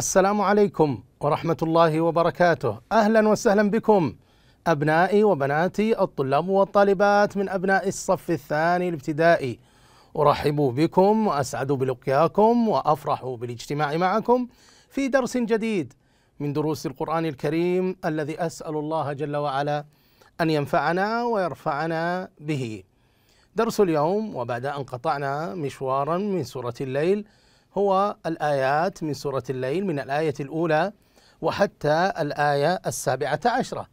السلام عليكم ورحمة الله وبركاته أهلا وسهلا بكم أبنائي وبناتي الطلاب والطالبات من أبناء الصف الثاني الابتدائي أرحب بكم وأسعد بلقياكم وأفرح بالاجتماع معكم في درس جديد من دروس القرآن الكريم الذي أسأل الله جل وعلا أن ينفعنا ويرفعنا به درس اليوم وبعد أن قطعنا مشوارا من سورة الليل هو الآيات من سورة الليل من الآية الأولى وحتى الآية السابعة عشرة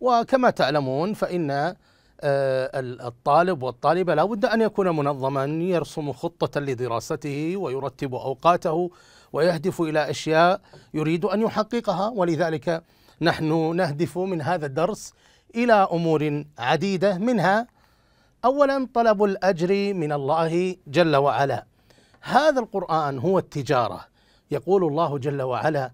وكما تعلمون فإن آه، الطالب والطالبة لا بد أن يكون منظما يرسم خطة لدراسته ويرتب أوقاته ويهدف إلى أشياء يريد أن يحققها ولذلك نحن نهدف من هذا الدرس إلى أمور عديدة منها أولا طلب الأجر من الله جل وعلا هذا القرآن هو التجارة يقول الله جل وعلا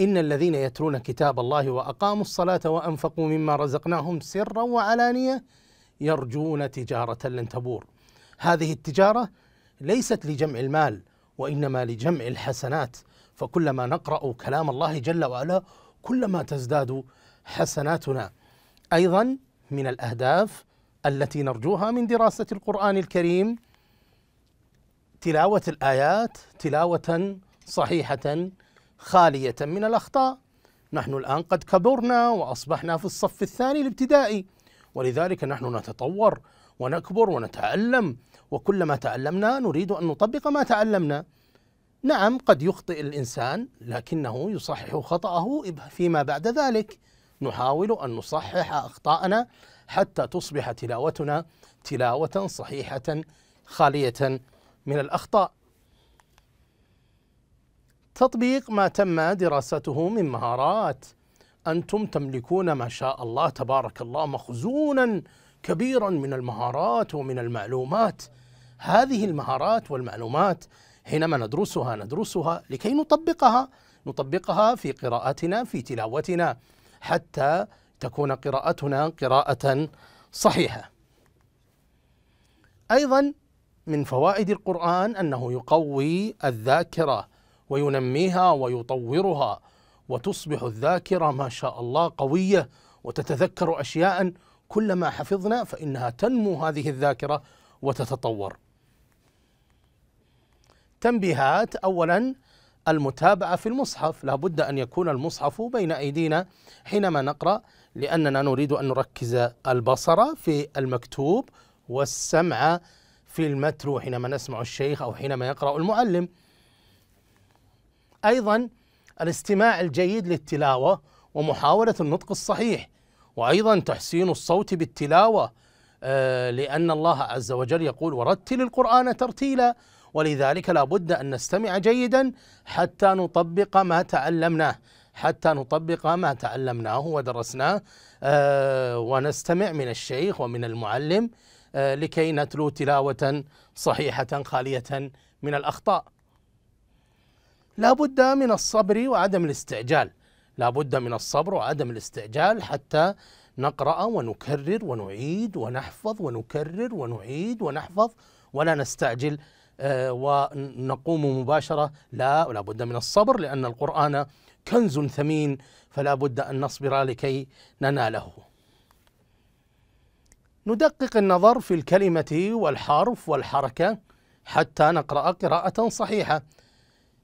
إن الذين يتلون كتاب الله وأقاموا الصلاة وأنفقوا مما رزقناهم سرا وعلانية يرجون تجارة لن تبور هذه التجارة ليست لجمع المال وإنما لجمع الحسنات فكلما نقرأ كلام الله جل وعلا كلما تزداد حسناتنا أيضا من الأهداف التي نرجوها من دراسة القرآن الكريم تلاوة الآيات تلاوة صحيحة خالية من الأخطاء نحن الآن قد كبرنا وأصبحنا في الصف الثاني الابتدائي ولذلك نحن نتطور ونكبر ونتعلم وكلما تعلمنا نريد أن نطبق ما تعلمنا نعم قد يخطئ الإنسان لكنه يصحح خطأه فيما بعد ذلك نحاول أن نصحح أخطاءنا حتى تصبح تلاوتنا تلاوة صحيحة خالية من الأخطاء تطبيق ما تم دراسته من مهارات أنتم تملكون ما شاء الله تبارك الله مخزونا كبيرا من المهارات ومن المعلومات هذه المهارات والمعلومات حينما ندرسها ندرسها لكي نطبقها نطبقها في قراءتنا في تلاوتنا حتى تكون قراءتنا قراءة صحيحة. أيضا من فوائد القرآن أنه يقوي الذاكرة وينميها ويطورها وتصبح الذاكرة ما شاء الله قوية وتتذكر أشياء كلما حفظنا فإنها تنمو هذه الذاكرة وتتطور. تنبيهات أولا المتابعة في المصحف لا بد أن يكون المصحف بين أيدينا حينما نقرأ لأننا نريد أن نركز البصر في المكتوب والسمع في المترو حينما نسمع الشيخ أو حينما يقرأ المعلم أيضا الاستماع الجيد للتلاوة ومحاولة النطق الصحيح وأيضا تحسين الصوت بالتلاوة آه، لأن الله عز وجل يقول ورتل القرآن ترتيلا ولذلك لا بد أن نستمع جيدا حتى نطبق ما تعلمناه حتى نطبق ما تعلمناه ودرسناه آه، ونستمع من الشيخ ومن المعلم آه، لكي نتلو تلاوة صحيحة خالية من الأخطاء لا بد من الصبر وعدم الاستعجال لا بد من الصبر وعدم الاستعجال حتى نقرأ ونكرر ونعيد ونحفظ ونكرر ونعيد ونحفظ ولا نستعجل آه، ونقوم مباشرة لا ولا بد من الصبر لأن القرآن كنز ثمين فلا بد أن نصبر لكي نناله ندقق النظر في الكلمة والحرف والحركة حتى نقرأ قراءة صحيحة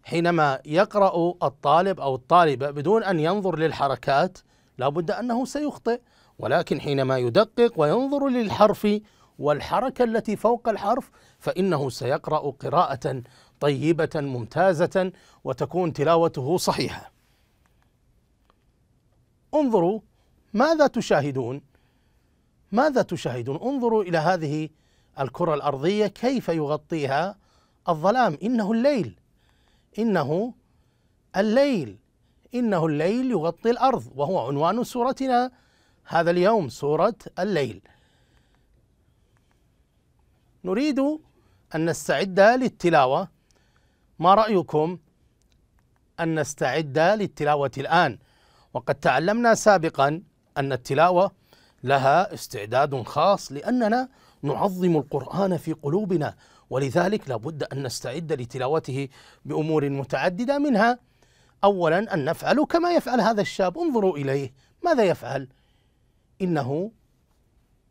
حينما يقرأ الطالب أو الطالبة بدون أن ينظر للحركات لابد أنه سيخطئ ولكن حينما يدقق وينظر للحرف والحركة التي فوق الحرف فإنه سيقرأ قراءة طيبة ممتازة وتكون تلاوته صحيحة انظروا ماذا تشاهدون ماذا تشاهدون انظروا إلى هذه الكرة الأرضية كيف يغطيها الظلام إنه الليل إنه الليل إنه الليل يغطي الأرض وهو عنوان سورتنا هذا اليوم سورة الليل نريد أن نستعد للتلاوة ما رأيكم أن نستعد للتلاوة الآن وقد تعلمنا سابقا أن التلاوة لها استعداد خاص لأننا نعظم القرآن في قلوبنا ولذلك لابد أن نستعد لتلاوته بأمور متعددة منها أولا أن نفعل كما يفعل هذا الشاب انظروا إليه ماذا يفعل؟ إنه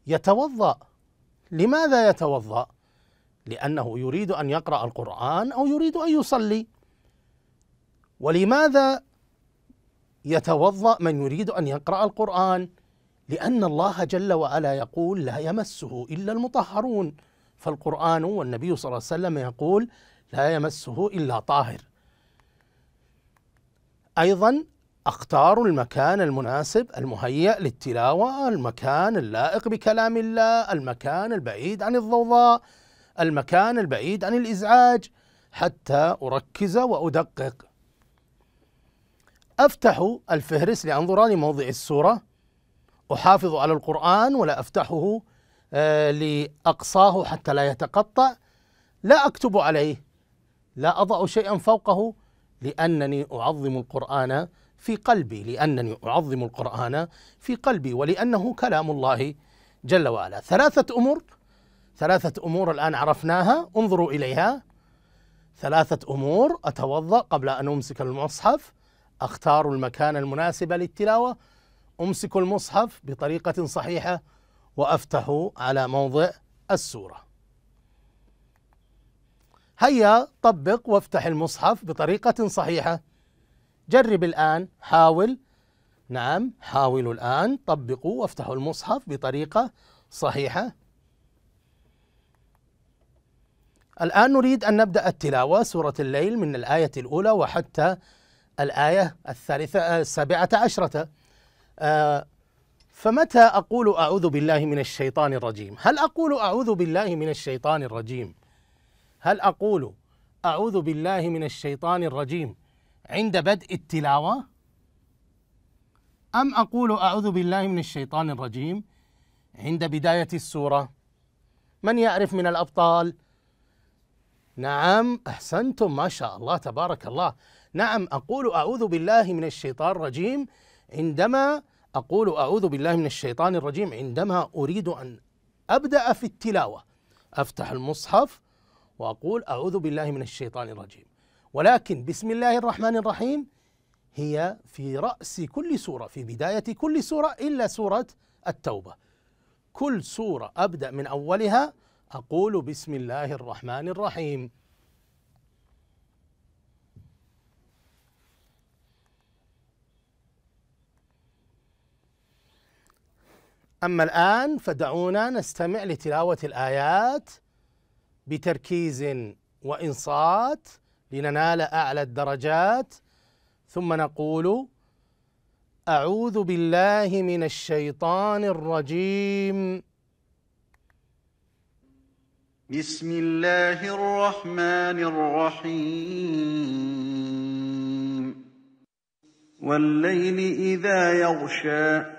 يتوضأ لماذا يتوضأ؟ لأنه يريد أن يقرأ القرآن أو يريد أن يصلي ولماذا يتوضأ من يريد أن يقرأ القرآن؟ لأن الله جل وعلا يقول لا يمسه إلا المطهرون فالقرآن والنبي صلى الله عليه وسلم يقول لا يمسه إلا طاهر أيضا أختار المكان المناسب المهيأ للتلاوة المكان اللائق بكلام الله المكان البعيد عن الضوضاء المكان البعيد عن الإزعاج حتى أركز وأدقق أفتح الفهرس لأنظر لموضع السورة أحافظ على القرآن ولا أفتحه آه، لأقصاه حتى لا يتقطع لا أكتب عليه لا أضع شيئا فوقه لأنني أعظم القرآن في قلبي لأنني أعظم القرآن في قلبي ولأنه كلام الله جل وعلا ثلاثة أمور ثلاثة أمور الآن عرفناها انظروا إليها ثلاثة أمور أتوضأ قبل أن أمسك المصحف أختار المكان المناسب للتلاوة أمسك المصحف بطريقة صحيحة وأفتح على موضع السورة هيا طبق وافتح المصحف بطريقة صحيحة جرب الآن حاول نعم حاولوا الآن طبقوا وافتحوا المصحف بطريقة صحيحة الآن نريد أن نبدأ التلاوة سورة الليل من الآية الأولى وحتى الآية الثالثة السابعة عشرة آه، فمتى أقول أعوذ بالله من الشيطان الرجيم هل أقول أعوذ بالله من الشيطان الرجيم هل أقول أعوذ بالله من الشيطان الرجيم عند بدء التلاوة أم أقول أعوذ بالله من الشيطان الرجيم عند بداية السورة من يعرف من الأبطال نعم أحسنتم ما شاء الله تبارك الله نعم أقول أعوذ بالله من الشيطان الرجيم عندما أقول أعوذ بالله من الشيطان الرجيم عندما أريد أن أبدأ في التلاوة أفتح المصحف وأقول أعوذ بالله من الشيطان الرجيم ولكن بسم الله الرحمن الرحيم هي في رأس كل سورة في بداية كل سورة إلا سورة التوبة كل سورة أبدأ من أولها أقول بسم الله الرحمن الرحيم أما الآن فدعونا نستمع لتلاوة الآيات بتركيز وإنصات لننال أعلى الدرجات ثم نقول أعوذ بالله من الشيطان الرجيم بسم الله الرحمن الرحيم والليل إذا يغشى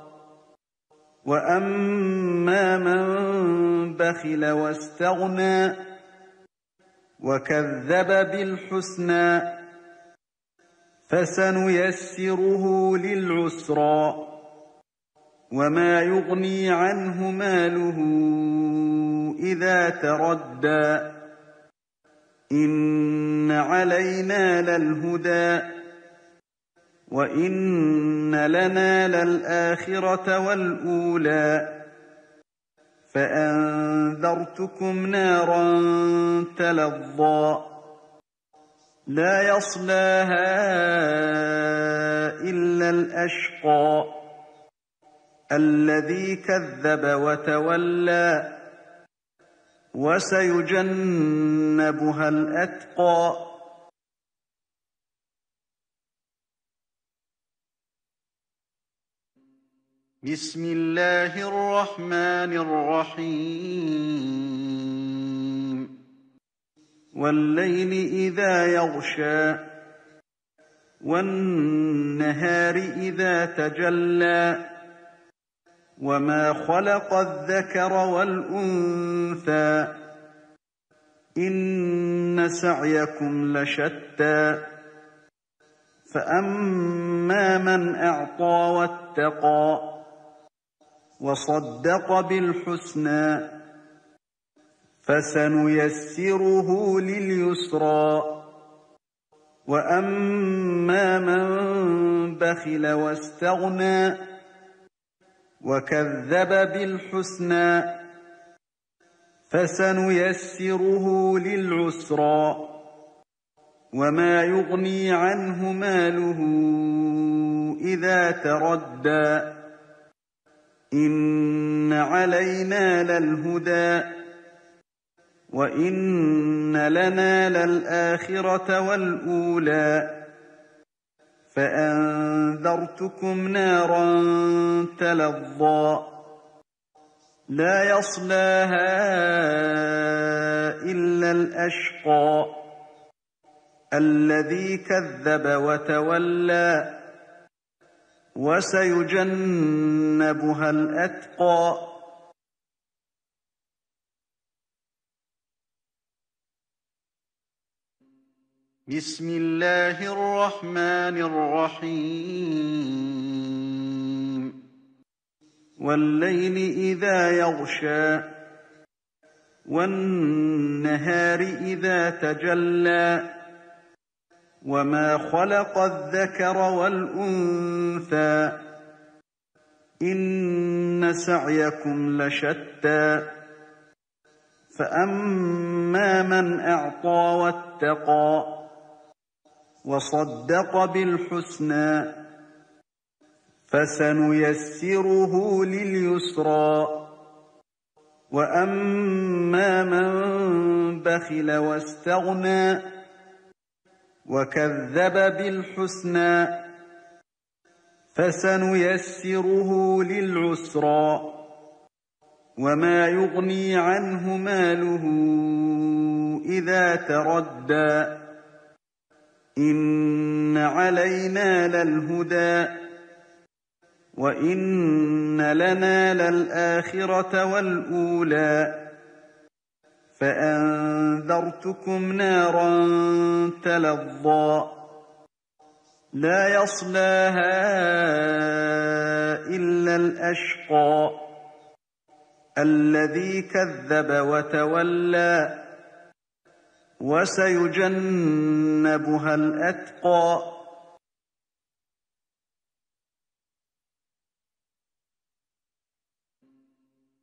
وأما من بخل واستغنى وكذب بالحسنى فسنيسره للعسرى وما يغني عنه ماله إذا تردى إن علينا للهدى وإن لنا للآخرة والأولى فأنذرتكم نارا تلظى لا يصلاها إلا الأشقى الذي كذب وتولى وسيجنبها الأتقى بسم الله الرحمن الرحيم والليل إذا يغشى والنهار إذا تجلى وما خلق الذكر والأنثى إن سعيكم لشتى فأما من أعطى واتقى وصدق بالحسنى فسنيسره لليسرى وأما من بخل واستغنى وكذب بالحسنى فسنيسره للعسرى وما يغني عنه ماله إذا تردى إن علينا للهدى وإن لنا للآخرة والأولى فأنذرتكم نارا تلظى لا يصلاها إلا الأشقى الذي كذب وتولى وسيجنبها الأتقى بسم الله الرحمن الرحيم والليل إذا يغشى والنهار إذا تجلى وما خلق الذكر والأنثى إن سعيكم لشتى فأما من أعطى واتقى وصدق بالحسنى فسنيسره لليسرى وأما من بخل واستغنى وكذب بالحسنى فسنيسره للعسرى وما يغني عنه ماله إذا تردى إن علينا للهدى وإن لنا للآخرة والأولى فأنذرتكم نارا تلظى لا يصلاها إلا الأشقى الذي كذب وتولى وسيجنبها الأتقى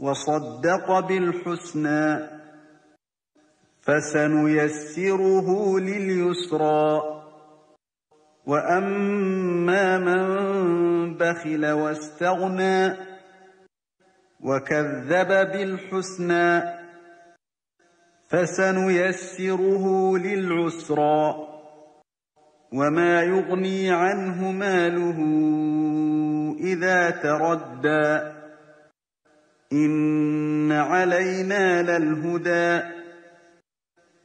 وصدق بالحسنى فسنيسره لليسرى وأما من بخل واستغنى وكذب بالحسنى فسنيسره للعسرى وما يغني عنه ماله إذا تردى إن علينا للهدى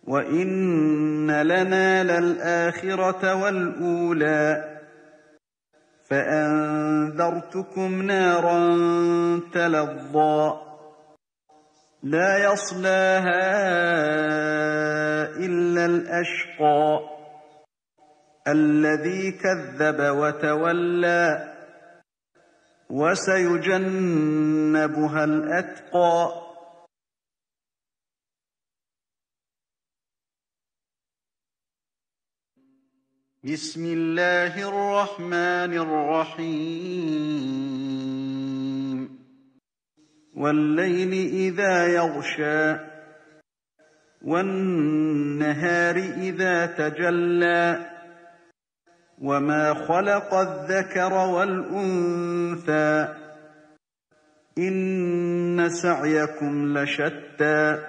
وإن لنا للآخرة والأولى فأنذرتكم نارا تلظى لا يصلاها إلا الأشقى الذي كذب وتولى وسيجنبها الأتقى بسم الله الرحمن الرحيم والليل إذا يغشى والنهار إذا تجلى وما خلق الذكر والأنثى إن سعيكم لشتى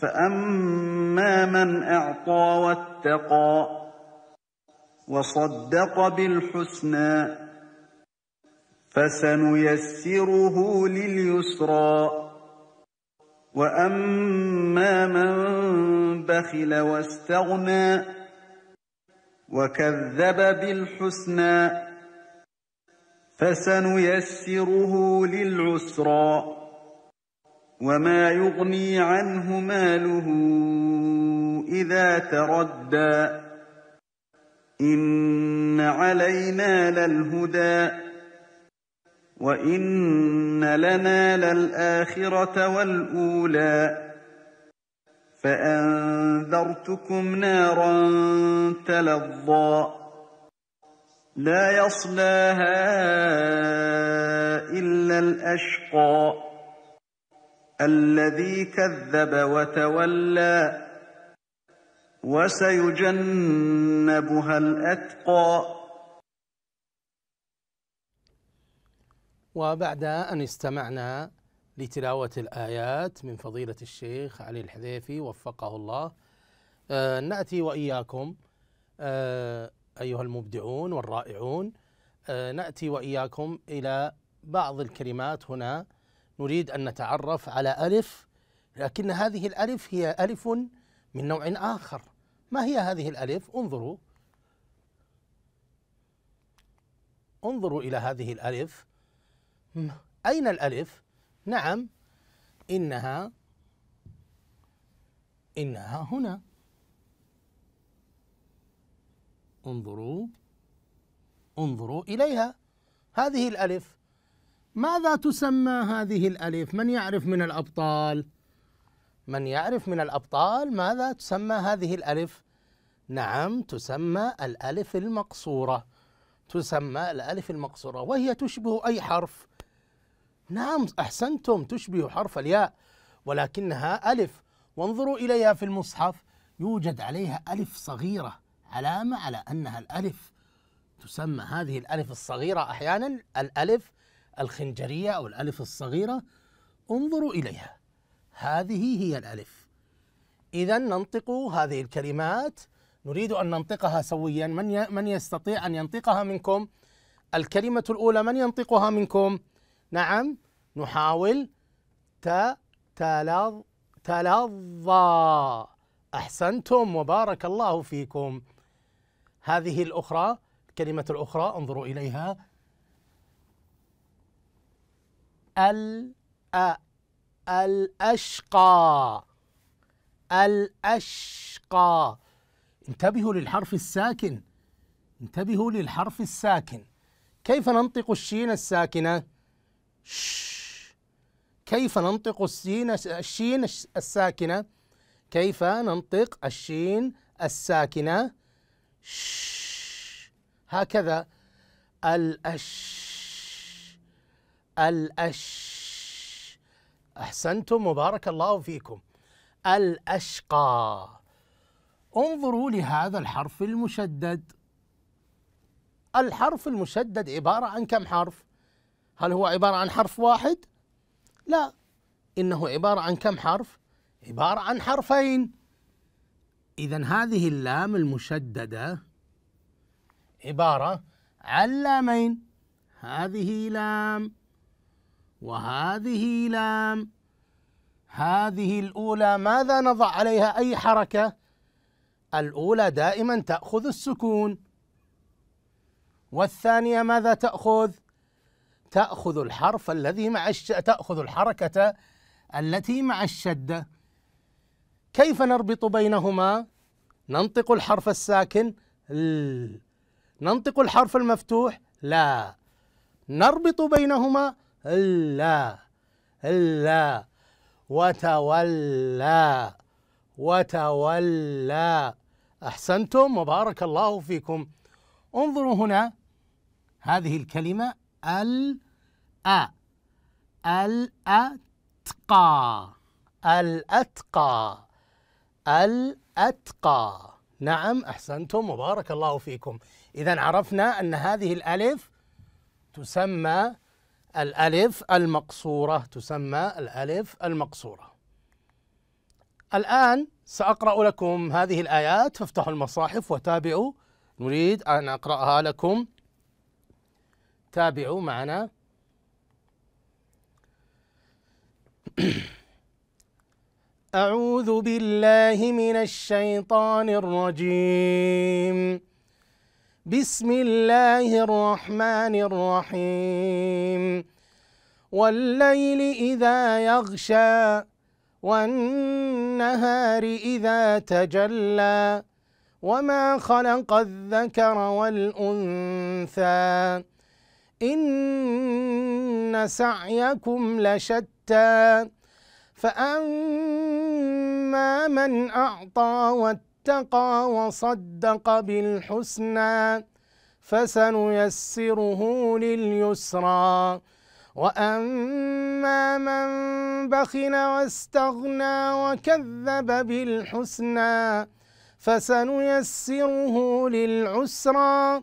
فأما من أعطى واتقى وصدق بالحسنى فسنيسره لليسرى وأما من بخل واستغنى وكذب بالحسنى فسنيسره للعسرى وما يغني عنه ماله إذا تردى إن علينا للهدى وإن لنا للآخرة والأولى فأنذرتكم نارا تلظى لا يصلاها إلا الأشقى الذي كذب وتولى وسيجنبها الأتقى وبعد أن استمعنا لتلاوة الآيات من فضيلة الشيخ علي الحذيفي وفقه الله آه نأتي وإياكم آه أيها المبدعون والرائعون آه نأتي وإياكم إلى بعض الكلمات هنا نريد أن نتعرف على ألف لكن هذه الألف هي ألف من نوع آخر ما هي هذه الألف انظروا انظروا إلى هذه الألف أين الألف نعم إنها إنها هنا انظروا انظروا إليها هذه الألف ماذا تسمى هذه الألف؟ من يعرف من الأبطال؟ من يعرف من الأبطال ماذا تسمى هذه الألف؟ نعم تسمى الألف المقصورة تسمى الألف المقصورة وهي تشبه أي حرف نعم أحسنتم تشبه حرف الياء ولكنها ألف وانظروا إليها في المصحف يوجد عليها ألف صغيرة علامة على أنها الألف تسمى هذه الألف الصغيرة أحيانا الألف الخنجرية أو الألف الصغيرة انظروا إليها هذه هي الألف إذا ننطق هذه الكلمات نريد أن ننطقها سويا من من يستطيع أن ينطقها منكم الكلمة الأولى من ينطقها منكم؟ نعم نحاول تلظ تلظى أحسنتم وبارك الله فيكم هذه الأخرى الكلمة الأخرى انظروا إليها ال الأشقى الأشقى انتبهوا للحرف الساكن انتبهوا للحرف الساكن كيف ننطق الشين الساكنه كيف ننطق السين الشين الساكنة كيف ننطق الشين الساكنة ش هكذا الأش الأش أحسنتم وبارك الله فيكم الأشقى انظروا لهذا الحرف المشدد الحرف المشدد عبارة عن كم حرف؟ هل هو عبارة عن حرف واحد؟ لا إنه عبارة عن كم حرف؟ عبارة عن حرفين إذا هذه اللام المشددة عبارة عن لامين هذه لام وهذه لام هذه الأولى ماذا نضع عليها أي حركة؟ الأولى دائما تأخذ السكون والثانية ماذا تأخذ؟ تأخذ الحرف الذي مع الش... تأخذ الحركة التي مع الشدة كيف نربط بينهما ننطق الحرف الساكن ال ننطق الحرف المفتوح لا نربط بينهما لا لا وتولى وتولى احسنتم وبارك الله فيكم انظروا هنا هذه الكلمه ال الأتقى الأتقى الأتقى نعم أحسنتم وبارك الله فيكم إذا عرفنا أن هذه الألف تسمى الألف المقصورة تسمى الألف المقصورة الآن سأقرأ لكم هذه الآيات فافتحوا المصاحف وتابعوا نريد أن أقرأها لكم تابعوا معنا أعوذ بالله من الشيطان الرجيم بسم الله الرحمن الرحيم والليل إذا يغشى والنهار إذا تجلى وما خلق الذكر والأنثى إن سعيكم لشتى فأما من أعطى واتقى وصدق بالحسنى فسنيسره لليسرى وأما من بخل واستغنى وكذب بالحسنى فسنيسره للعسرى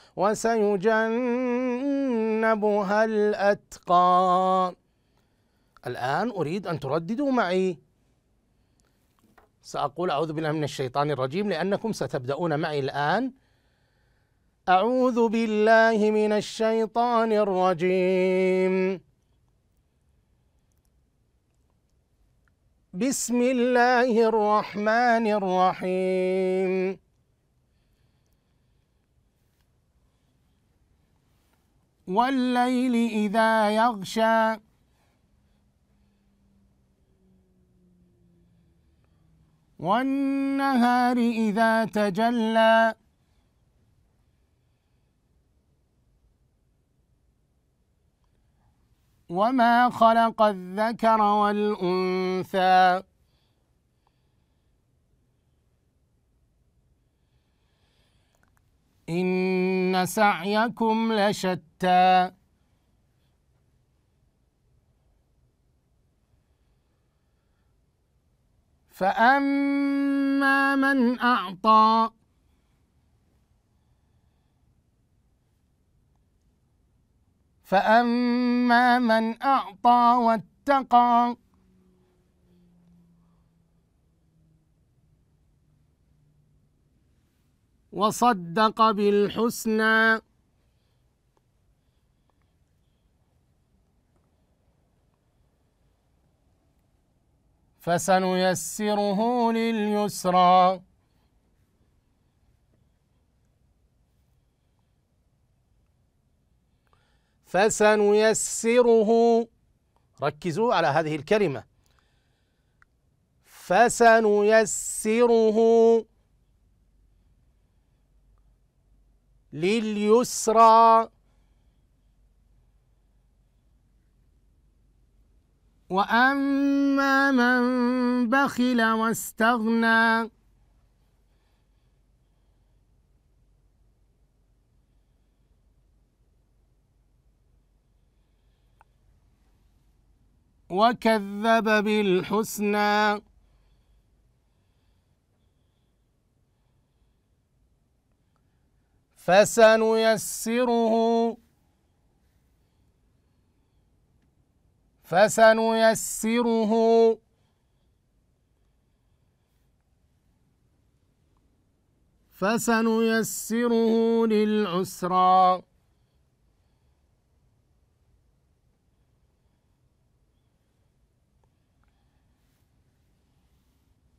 وسيجنبها الأتقى الآن أريد أن ترددوا معي سأقول أعوذ بالله من الشيطان الرجيم لأنكم ستبدأون معي الآن أعوذ بالله من الشيطان الرجيم بسم الله الرحمن الرحيم والليل إذا يغشى والنهار إذا تجلى وما خلق الذكر والأنثى إن سعيكم لشتى فأما من أعطى فأما من أعطى واتقى وصدق بالحسنى فسنيسره لليسرى فسنيسره ركزوا على هذه الكلمة فسنيسره لليسرى وأما من بخل واستغنى وكذب بالحسنى فسنيسره فسنيسره فسنيسره للعسرى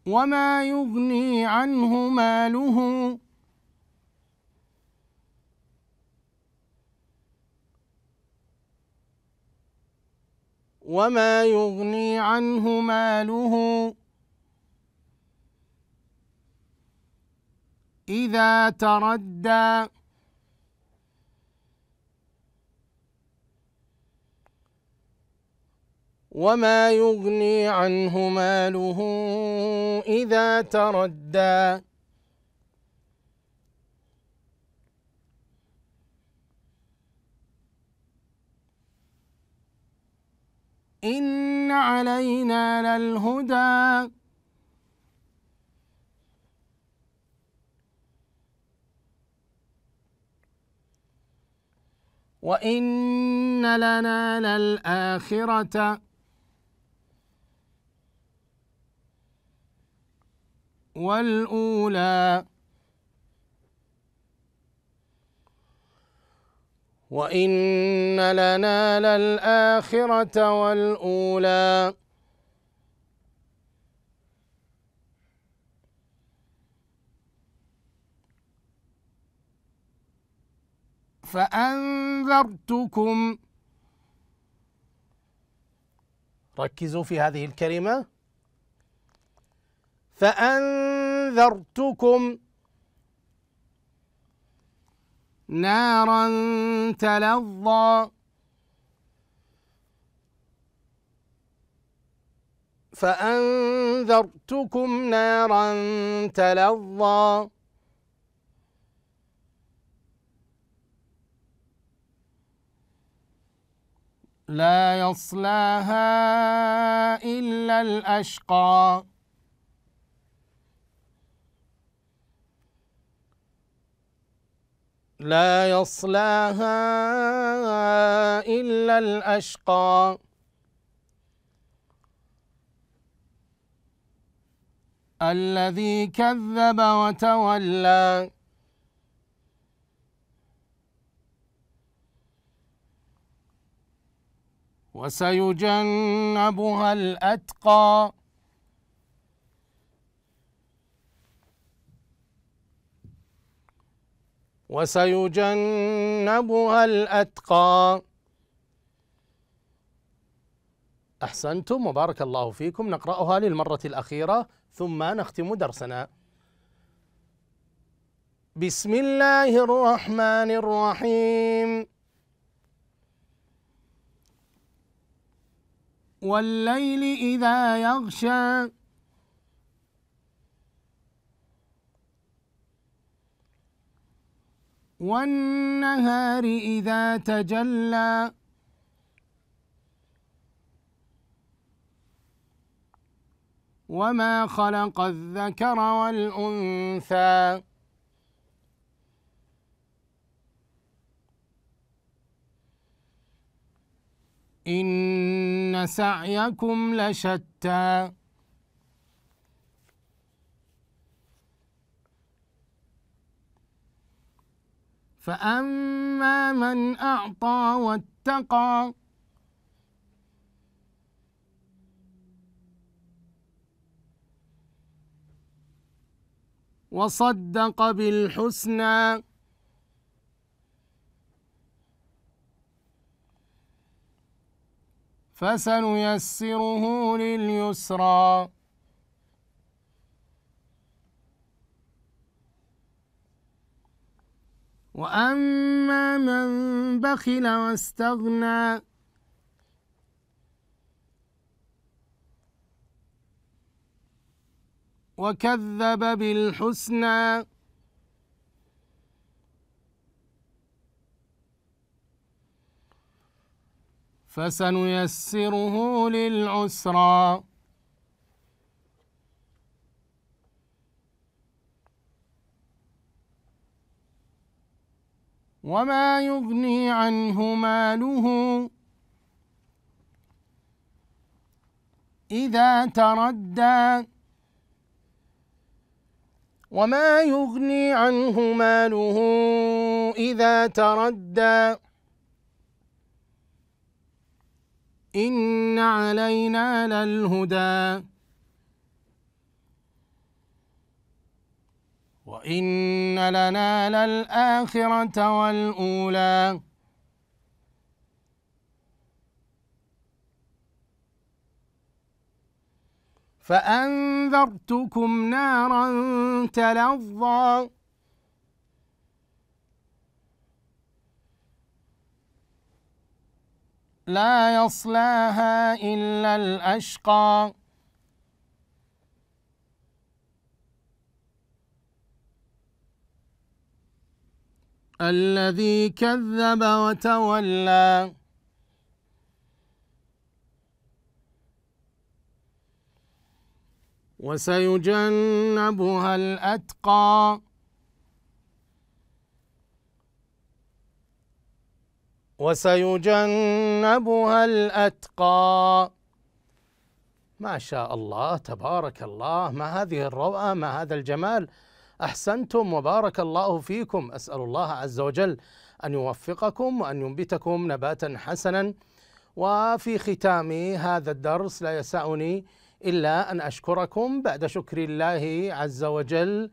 وما يغني عنه ماله وما يغني عنه ماله إذا تردى وما يغني عنه ماله إذا تردى إن علينا للهدى وإن لنا للآخرة والأولى وإن لنا للآخرة والأولى فأنذرتكم ركزوا في هذه الكلمة فأنذرتكم نارا تلظى فأنذرتكم نارا تلظى لا يصلاها إلا الأشقى لا يصلاها إلا الأشقى الذي كذب وتولى وسيجنبها الأتقى وسيجنبها الأتقى أحسنتم وبارك الله فيكم نقرأها للمرة الأخيرة ثم نختم درسنا بسم الله الرحمن الرحيم والليل إذا يغشى والنهار إذا تجلى وما خلق الذكر والأنثى إن سعيكم لشتى فأما من أعطى واتقى وصدق بالحسنى فسنيسره لليسرى وأما من بخل واستغنى وكذب بالحسنى فسنيسره للعسرى وما يغني عنه ماله إذا تردى وما يغني عنه ماله إذا تردى إن علينا للهدى وإن لنا للآخرة والأولى فأنذرتكم نارا تلظى لا يصلاها إلا الأشقى الذي كذب وتولى وسيجنبها الأتقى وسيجنبها الأتقى ما شاء الله تبارك الله ما هذه الروعة ما هذا الجمال احسنتم وبارك الله فيكم اسال الله عز وجل ان يوفقكم وان ينبتكم نباتا حسنا وفي ختام هذا الدرس لا يسعني الا ان اشكركم بعد شكر الله عز وجل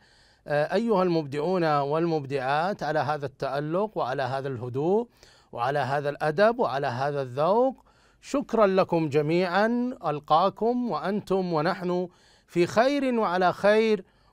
آه، ايها المبدعون والمبدعات على هذا التالق وعلى هذا الهدوء وعلى هذا الادب وعلى هذا الذوق شكرا لكم جميعا القاكم وانتم ونحن في خير وعلى خير